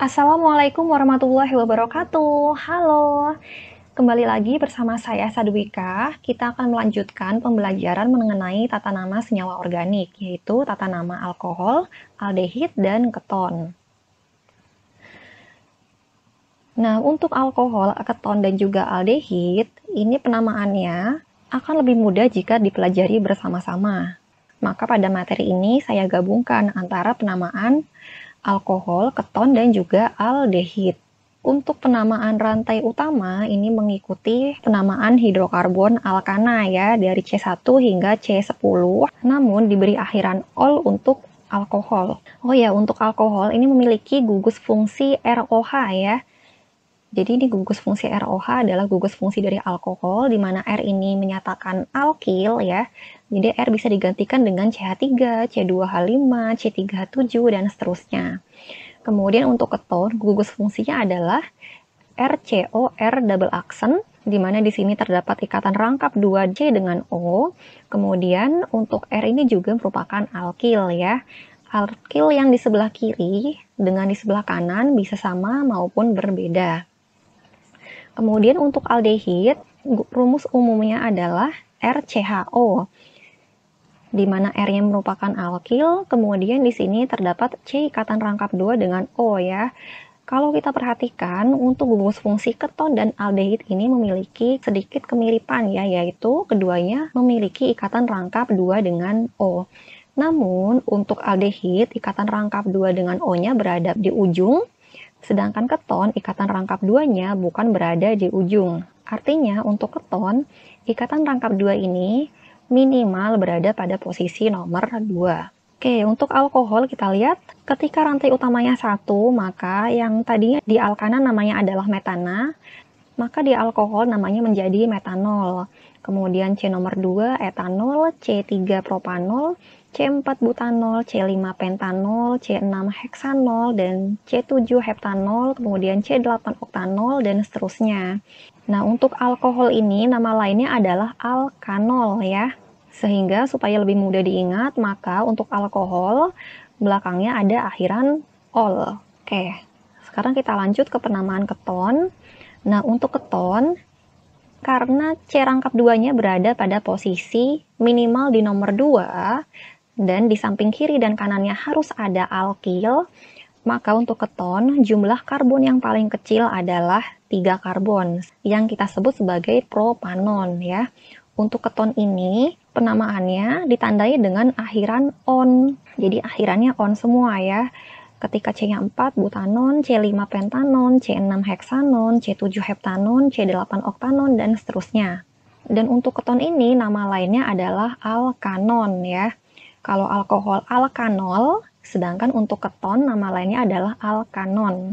Assalamualaikum warahmatullahi wabarakatuh. Halo. Kembali lagi bersama saya Sadwika. Kita akan melanjutkan pembelajaran mengenai tata nama senyawa organik, yaitu tata nama alkohol, aldehid, dan keton. Nah, untuk alkohol, keton, dan juga aldehid, ini penamaannya akan lebih mudah jika dipelajari bersama-sama. Maka pada materi ini saya gabungkan antara penamaan alkohol, keton, dan juga aldehid. Untuk penamaan rantai utama ini mengikuti penamaan hidrokarbon alkana ya dari C1 hingga C10 namun diberi akhiran ol untuk alkohol. Oh ya, untuk alkohol ini memiliki gugus fungsi ROH ya. Jadi ini gugus fungsi ROH adalah gugus fungsi dari alkohol, di mana R ini menyatakan alkil ya. Jadi R bisa digantikan dengan CH3, C2H5, C3H7, dan seterusnya. Kemudian untuk keton, gugus fungsinya adalah RCOR double aksen, di mana di sini terdapat ikatan rangkap 2C dengan O. Kemudian untuk R ini juga merupakan alkil ya. Alkil yang di sebelah kiri dengan di sebelah kanan bisa sama maupun berbeda. Kemudian untuk aldehid, rumus umumnya adalah RCHO, di mana r yang merupakan alkil, kemudian di sini terdapat C ikatan rangkap 2 dengan O ya. Kalau kita perhatikan, untuk gugus fungsi keton dan aldehid ini memiliki sedikit kemiripan ya, yaitu keduanya memiliki ikatan rangkap 2 dengan O. Namun, untuk aldehid, ikatan rangkap 2 dengan O-nya berada di ujung, Sedangkan keton, ikatan rangkap duanya bukan berada di ujung. Artinya, untuk keton, ikatan rangkap dua ini minimal berada pada posisi nomor 2. Oke, untuk alkohol kita lihat ketika rantai utamanya satu, maka yang tadinya di alkana namanya adalah metana, maka di alkohol namanya menjadi metanol. Kemudian C nomor 2 etanol, C3 propanol, C4 butanol, C5 pentanol, C6 heksanol, dan C7 heptanol, kemudian C8 oktanol, dan seterusnya. Nah, untuk alkohol ini nama lainnya adalah alkanol ya. Sehingga supaya lebih mudah diingat, maka untuk alkohol belakangnya ada akhiran ol. Oke, sekarang kita lanjut ke penamaan keton. Nah, untuk keton, karena C rangkap 2-nya berada pada posisi minimal di nomor 2, dan di samping kiri dan kanannya harus ada alkil, maka untuk keton jumlah karbon yang paling kecil adalah 3 karbon yang kita sebut sebagai propanon ya. Untuk keton ini penamaannya ditandai dengan akhiran on. Jadi akhirannya on semua ya. Ketika C-nya 4 butanon, C5 pentanon, C6 heksanon, C7 heptanon, C8 oktanon dan seterusnya. Dan untuk keton ini nama lainnya adalah alkanon ya. Kalau alkohol alkanol, sedangkan untuk keton nama lainnya adalah alkanon.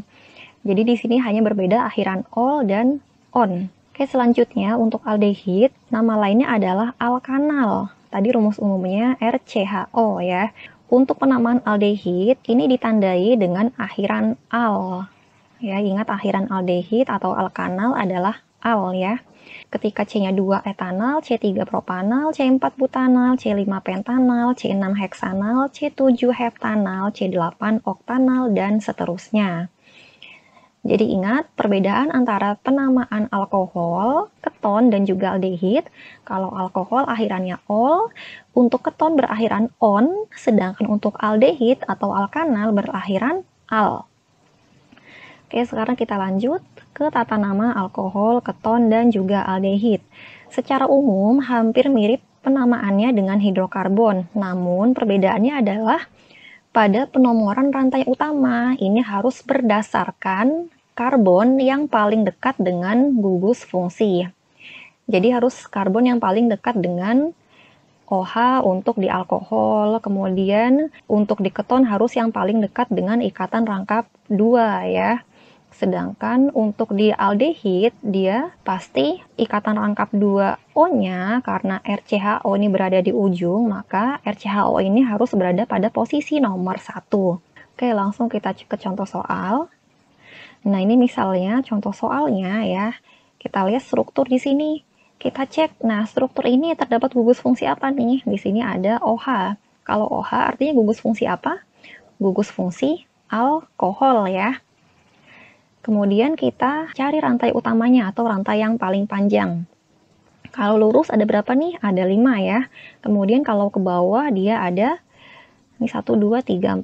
Jadi di sini hanya berbeda akhiran ol dan on. Oke, selanjutnya untuk aldehid, nama lainnya adalah alkanal. Tadi rumus umumnya RCHO ya. Untuk penamaan aldehid, ini ditandai dengan akhiran al. Ya, ingat akhiran aldehid atau alkanal adalah al ya. Ketika C-nya 2 etanal, C3 propanal, C4 butanal, C5 pentanal, C6 heksanal, C7 heptanal, C8 oktanal, dan seterusnya. Jadi ingat, perbedaan antara penamaan alkohol, keton, dan juga aldehid. Kalau alkohol akhirannya ol, untuk keton berakhiran on, sedangkan untuk aldehid atau alkanal berakhiran al. Oke, sekarang kita lanjut ke tata nama alkohol, keton, dan juga aldehid. Secara umum, hampir mirip penamaannya dengan hidrokarbon, namun perbedaannya adalah pada penomoran rantai utama. Ini harus berdasarkan karbon yang paling dekat dengan gugus fungsi. Jadi harus karbon yang paling dekat dengan OH untuk di alkohol, kemudian untuk di keton harus yang paling dekat dengan ikatan rangkap 2 ya. Sedangkan untuk di aldehid, dia pasti ikatan rangkap 2O-nya karena RCHO ini berada di ujung, maka RCHO ini harus berada pada posisi nomor 1. Oke, langsung kita cek ke contoh soal. Nah, ini misalnya contoh soalnya ya. Kita lihat struktur di sini. Kita cek, nah struktur ini terdapat gugus fungsi apa nih? Di sini ada OH. Kalau OH artinya gugus fungsi apa? Gugus fungsi alkohol ya. Kemudian kita cari rantai utamanya atau rantai yang paling panjang. Kalau lurus ada berapa nih? Ada 5 ya. Kemudian kalau ke bawah dia ada ini 1, 2, 3,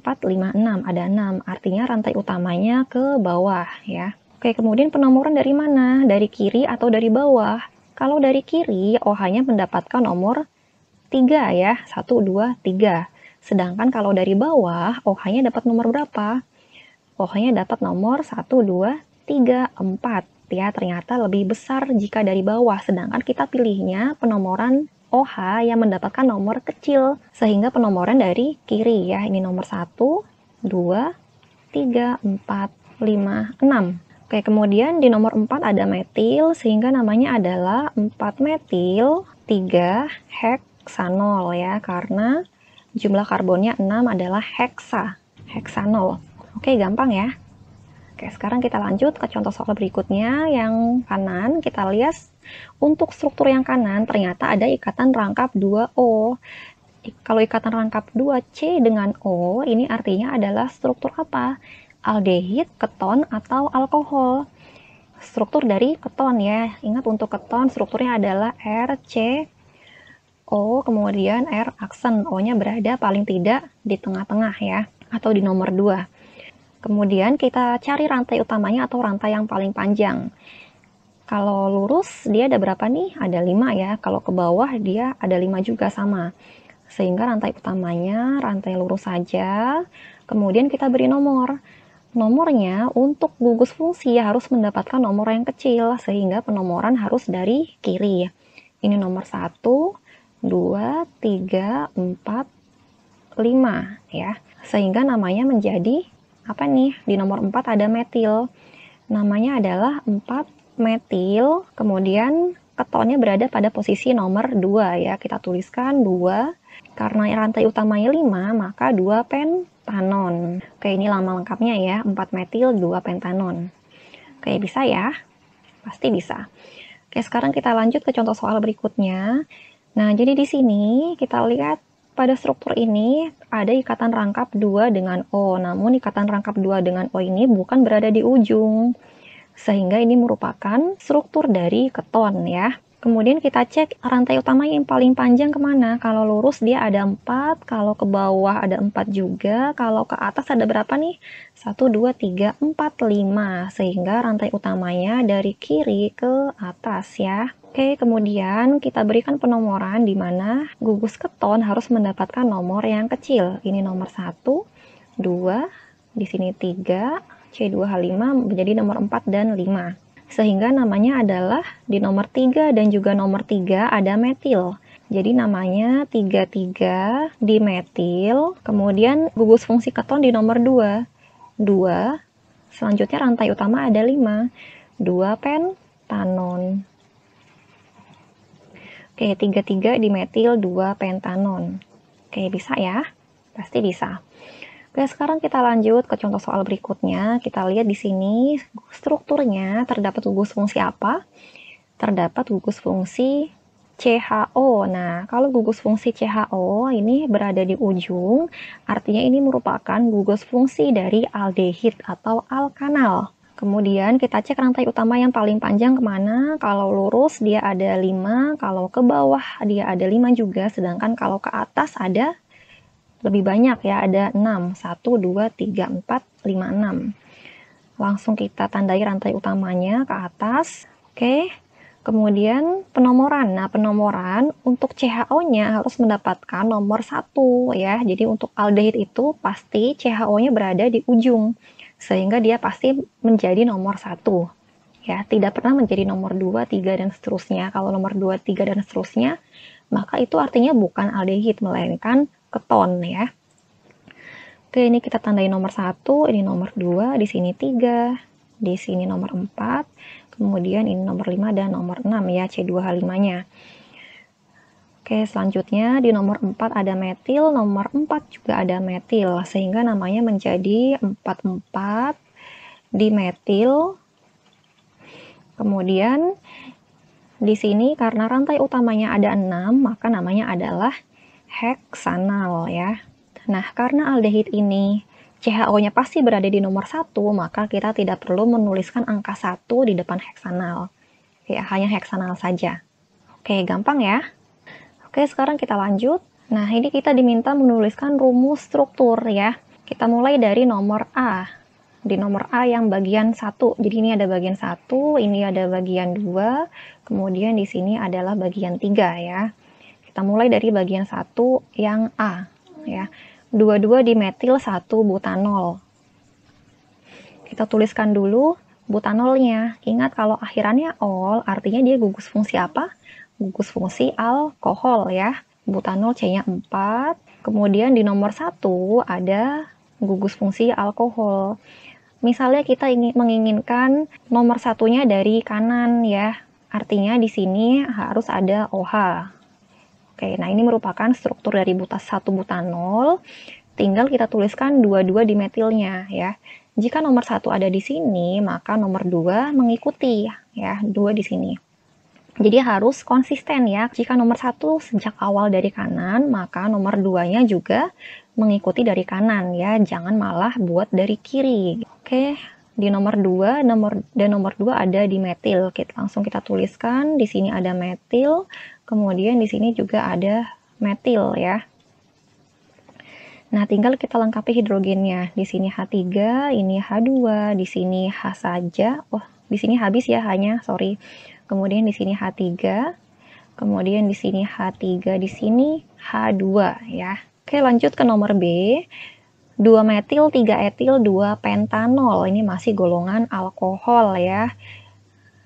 4, 5, 6. Ada 6. Artinya rantai utamanya ke bawah ya. Oke, kemudian penomoran dari mana? Dari kiri atau dari bawah? Kalau dari kiri, OH-nya mendapatkan nomor 3 ya. 1, 2, 3. Sedangkan kalau dari bawah, OH-nya dapat nomor berapa? Pokoknya dapat nomor 1, 2, 3, 4. Ya, ternyata lebih besar jika dari bawah, sedangkan kita pilihnya penomoran OH yang mendapatkan nomor kecil, sehingga penomoran dari kiri ya. Ini nomor 1, 2, 3, 4, 5, 6. Oke, kemudian di nomor 4 ada metil, sehingga namanya adalah 4 metil 3 heksanol ya, karena jumlah karbonnya 6 adalah heksa, heksanol. Oke, gampang ya. Oke, sekarang kita lanjut ke contoh soal berikutnya. Yang kanan, kita lihat untuk struktur yang kanan ternyata ada ikatan rangkap 2O. Kalau ikatan rangkap 2C dengan O, ini artinya adalah struktur apa? Aldehid, keton, atau alkohol. Struktur dari keton ya. Ingat untuk keton strukturnya adalah R C O, kemudian R aksen. O-nya berada paling tidak di tengah-tengah ya, atau di nomor 2. Kemudian kita cari rantai utamanya atau rantai yang paling panjang. Kalau lurus dia ada berapa nih? Ada 5 ya. Kalau ke bawah dia ada 5 juga sama. Sehingga rantai utamanya rantai lurus saja. Kemudian kita beri nomor. Nomornya untuk gugus fungsi harus mendapatkan nomor yang kecil sehingga penomoran harus dari kiri. Ini nomor 1, 2, 3, 4, 5 ya. Sehingga namanya menjadi apa nih? Di nomor 4 ada metil. Namanya adalah 4 metil, kemudian ketonnya berada pada posisi nomor 2 ya. Kita tuliskan 2 karena rantai utamanya 5, maka 2 pentanon. Oke, ini lama lengkapnya ya. 4 metil, 2 pentanon. Oke, bisa ya? Pasti bisa. Oke, sekarang kita lanjut ke contoh soal berikutnya. Nah, jadi di sini kita lihat pada struktur ini ada ikatan rangkap 2 dengan O, namun ikatan rangkap 2 dengan O ini bukan berada di ujung. Sehingga ini merupakan struktur dari keton ya. Kemudian kita cek rantai utama yang paling panjang kemana. Kalau lurus dia ada 4, kalau ke bawah ada 4 juga, kalau ke atas ada berapa nih? 1, 2, 3, 4, 5. Sehingga rantai utamanya dari kiri ke atas ya. Oke, kemudian kita berikan penomoran di mana gugus keton harus mendapatkan nomor yang kecil. Ini nomor 1, 2, di sini 3, C2H5 menjadi nomor 4 dan 5 sehingga namanya adalah di nomor 3 dan juga nomor 3 ada metil. Jadi namanya 33 di metil, kemudian gugus fungsi keton di nomor 2. 2, selanjutnya rantai utama ada 5. 2 pentanon. Oke, 33 di metil, 2 pentanon. Oke, bisa ya? Pasti bisa. Oke, sekarang kita lanjut ke contoh soal berikutnya. Kita lihat di sini strukturnya terdapat gugus fungsi apa? Terdapat gugus fungsi CHO. Nah, kalau gugus fungsi CHO ini berada di ujung, artinya ini merupakan gugus fungsi dari aldehid atau alkanal. Kemudian kita cek rantai utama yang paling panjang kemana, kalau lurus dia ada 5, kalau ke bawah dia ada 5 juga, sedangkan kalau ke atas ada lebih banyak ya, ada 6, 1, 2, 3, 4, 5, 6. Langsung kita tandai rantai utamanya ke atas, oke. Okay. Kemudian penomoran. Nah, penomoran untuk CHO-nya harus mendapatkan nomor 1 ya. Jadi untuk aldehid itu pasti CHO-nya berada di ujung sehingga dia pasti menjadi nomor 1. Ya, tidak pernah menjadi nomor 2, 3 dan seterusnya. Kalau nomor 2, 3 dan seterusnya, maka itu artinya bukan aldehid melainkan ke ton ya. Oke, ini kita tandai nomor 1, ini nomor 2, di sini 3, di sini nomor 4, kemudian ini nomor 5 dan nomor 6 ya, C2H5-nya. Oke, selanjutnya di nomor 4 ada metil, nomor 4 juga ada metil, sehingga namanya menjadi 44 di metil. Kemudian di sini karena rantai utamanya ada 6, maka namanya adalah heksanal ya. Nah, karena aldehid ini CHO-nya pasti berada di nomor satu, maka kita tidak perlu menuliskan angka satu di depan heksanal. Ya, hanya heksanal saja. Oke, gampang ya. Oke, sekarang kita lanjut. Nah, ini kita diminta menuliskan rumus struktur ya. Kita mulai dari nomor A. Di nomor A yang bagian satu. Jadi ini ada bagian satu, ini ada bagian dua, kemudian di sini adalah bagian tiga ya. Kita mulai dari bagian satu yang A ya. 22 dimetil 1 butanol. Kita tuliskan dulu butanolnya. Ingat kalau akhirannya ol artinya dia gugus fungsi apa? Gugus fungsi alkohol ya. Butanol C-nya 4. Kemudian di nomor satu ada gugus fungsi alkohol. Misalnya kita ingin menginginkan nomor satunya dari kanan ya. Artinya di sini harus ada OH. Oke, nah ini merupakan struktur dari butas 1 butanol. Tinggal kita tuliskan 22 di metilnya ya. Jika nomor 1 ada di sini, maka nomor 2 mengikuti ya, 2 di sini. Jadi harus konsisten ya. Jika nomor 1 sejak awal dari kanan, maka nomor 2-nya juga mengikuti dari kanan ya. Jangan malah buat dari kiri. Oke, di nomor 2 nomor dan nomor 2 ada di metil. Kita langsung kita tuliskan di sini ada metil, kemudian di sini juga ada metil ya. Nah, tinggal kita lengkapi hidrogennya. Di sini H3, ini H2, di sini H saja. Oh, di sini habis ya hanya, sorry. Kemudian di sini H3, kemudian di sini H3, di sini H2 ya. Oke, lanjut ke nomor B. 2 metil, 3 etil, 2 pentanol. Ini masih golongan alkohol ya.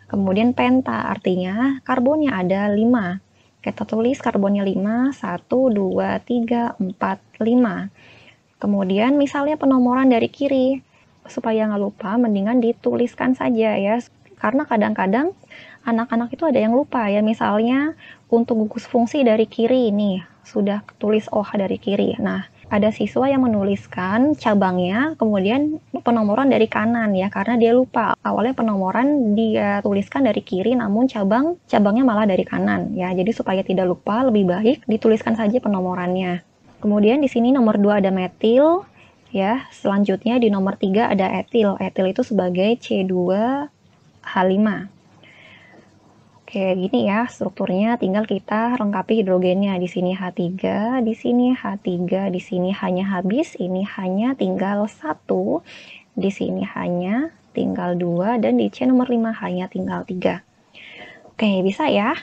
Kemudian penta artinya karbonnya ada 5. Kita tulis karbonnya 5, 1, 2, 3, 4, 5. Kemudian misalnya penomoran dari kiri. Supaya nggak lupa, mendingan dituliskan saja ya. Karena kadang-kadang anak-anak itu ada yang lupa ya misalnya untuk gugus fungsi dari kiri ini sudah tulis OH dari kiri nah ada siswa yang menuliskan cabangnya, kemudian penomoran dari kanan ya, karena dia lupa awalnya penomoran dia tuliskan dari kiri, namun cabang cabangnya malah dari kanan ya. Jadi supaya tidak lupa, lebih baik dituliskan saja penomorannya. Kemudian di sini nomor 2 ada metil ya. Selanjutnya di nomor 3 ada etil. Etil itu sebagai C2H5. Oke gini ya strukturnya, tinggal kita lengkapi hidrogennya. Di sini H3, di sini H3, di sini hanya habis, ini hanya tinggal satu, di sini hanya tinggal dua, dan di C nomor 5 hanya tinggal tiga. Oke, bisa ya?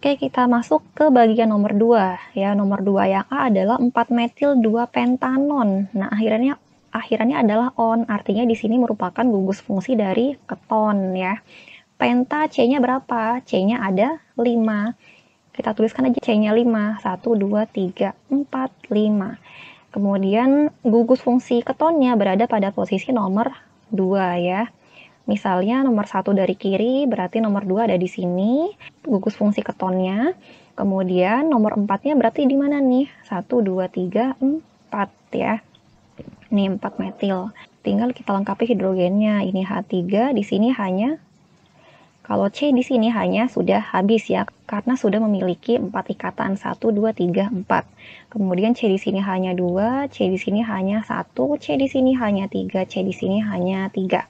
Oke, kita masuk ke bagian nomor 2. Ya, nomor 2 yang A adalah 4-metil 2-pentanon. Nah, akhirnya akhirannya adalah on, artinya di sini merupakan gugus fungsi dari keton ya penta C-nya berapa? C-nya ada 5. Kita tuliskan aja C-nya 5. 1, 2, 3, 4, 5. Kemudian gugus fungsi ketonnya berada pada posisi nomor 2 ya. Misalnya nomor 1 dari kiri berarti nomor 2 ada di sini, gugus fungsi ketonnya. Kemudian nomor 4-nya berarti di mana nih? 1, 2, 3, 4 ya. Ini 4 metil. Tinggal kita lengkapi hidrogennya. Ini H3, di sini hanya kalau C di sini hanya sudah habis ya, karena sudah memiliki 4 ikatan 1, 2, 3, 4. Kemudian C di sini hanya 2, C di sini hanya 1, C di sini hanya 3, C di sini hanya 3.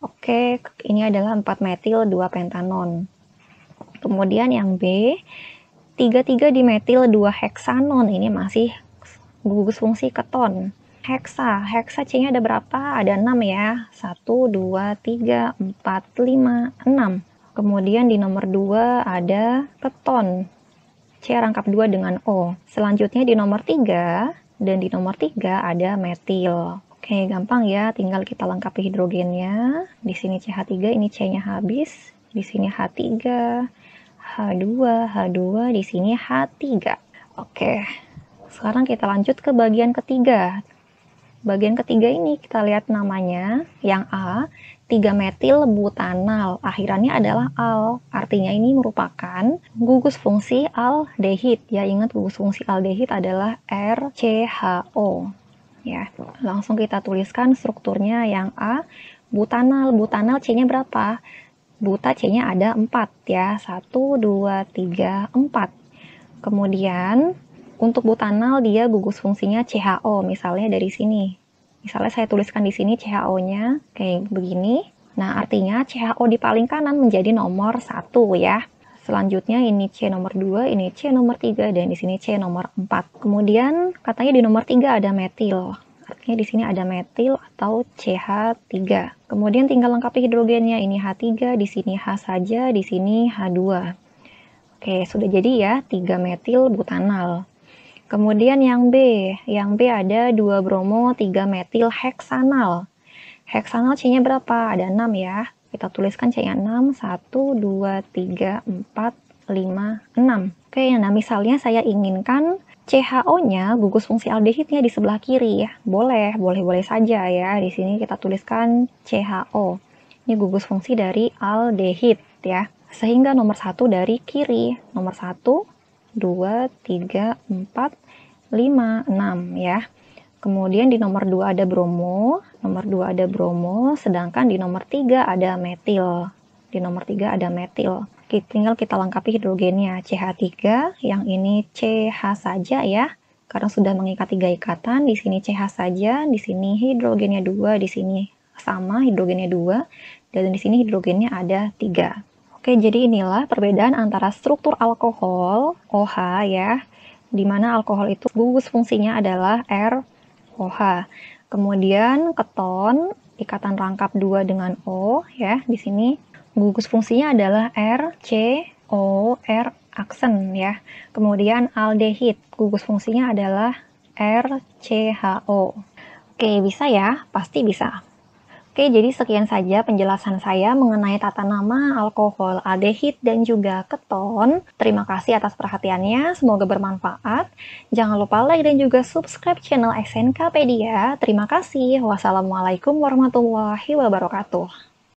Oke, ini adalah 4 metil 2 pentanon. Kemudian yang B, 33 dimetil 2 heksanon. Ini masih gugus fungsi keton heksa. Heksa C-nya ada berapa? Ada 6 ya. 1, 2, 3, 4, 5, 6. Kemudian di nomor 2 ada keton. C rangkap 2 dengan O. Selanjutnya di nomor 3, dan di nomor 3 ada metil. Oke, gampang ya. Tinggal kita lengkapi hidrogennya. Di sini CH3, ini C-nya habis. Di sini H3, H2, H2, di sini H3. Oke, sekarang kita lanjut ke bagian ketiga. Bagian ketiga ini kita lihat namanya yang A, 3-metil butanal. Akhirannya adalah al. Artinya ini merupakan gugus fungsi aldehid. Ya ingat gugus fungsi aldehid adalah RCHO. Ya, langsung kita tuliskan strukturnya yang A butanal. Butanal C-nya berapa? Buta C-nya ada 4 ya. 1 2 3 4. Kemudian untuk butanal dia gugus fungsinya CHO misalnya dari sini. Misalnya saya tuliskan di sini CHO-nya kayak begini. Nah, artinya CHO di paling kanan menjadi nomor satu ya. Selanjutnya ini C nomor 2, ini C nomor 3, dan di sini C nomor 4. Kemudian katanya di nomor 3 ada metil. Artinya di sini ada metil atau CH3. Kemudian tinggal lengkapi hidrogennya. Ini H3, di sini H saja, di sini H2. Oke, sudah jadi ya, 3 metil butanal. Kemudian yang B, yang B ada 2 bromo 3 metil heksanal. Heksanal C-nya berapa? Ada 6 ya. Kita tuliskan C-nya 6, 1, 2, 3, 4, 5, 6. Oke, nah misalnya saya inginkan CHO-nya, gugus fungsi aldehidnya di sebelah kiri ya. Boleh, boleh-boleh saja ya. Di sini kita tuliskan CHO. Ini gugus fungsi dari aldehid ya. Sehingga nomor 1 dari kiri, nomor 1 2, 3, 4, 5, 6 ya. Kemudian di nomor 2 ada bromo, nomor 2 ada bromo, sedangkan di nomor 3 ada metil. Di nomor 3 ada metil. Tinggal kita lengkapi hidrogennya CH3, yang ini CH saja ya. Karena sudah mengikat tiga ikatan, di sini CH saja, di sini hidrogennya 2, di sini sama hidrogennya 2, dan di sini hidrogennya ada 3. Oke, jadi inilah perbedaan antara struktur alkohol OH ya, di mana alkohol itu gugus fungsinya adalah R-OH. Kemudian keton ikatan rangkap 2 dengan O ya, di sini gugus fungsinya adalah R-CO-R aksen ya. Kemudian aldehid gugus fungsinya adalah RCHO. Oke, bisa ya? Pasti bisa. Oke, jadi sekian saja penjelasan saya mengenai tata nama, alkohol, aldehid, dan juga keton. Terima kasih atas perhatiannya, semoga bermanfaat. Jangan lupa like dan juga subscribe channel SNKpedia. Terima kasih. Wassalamualaikum warahmatullahi wabarakatuh.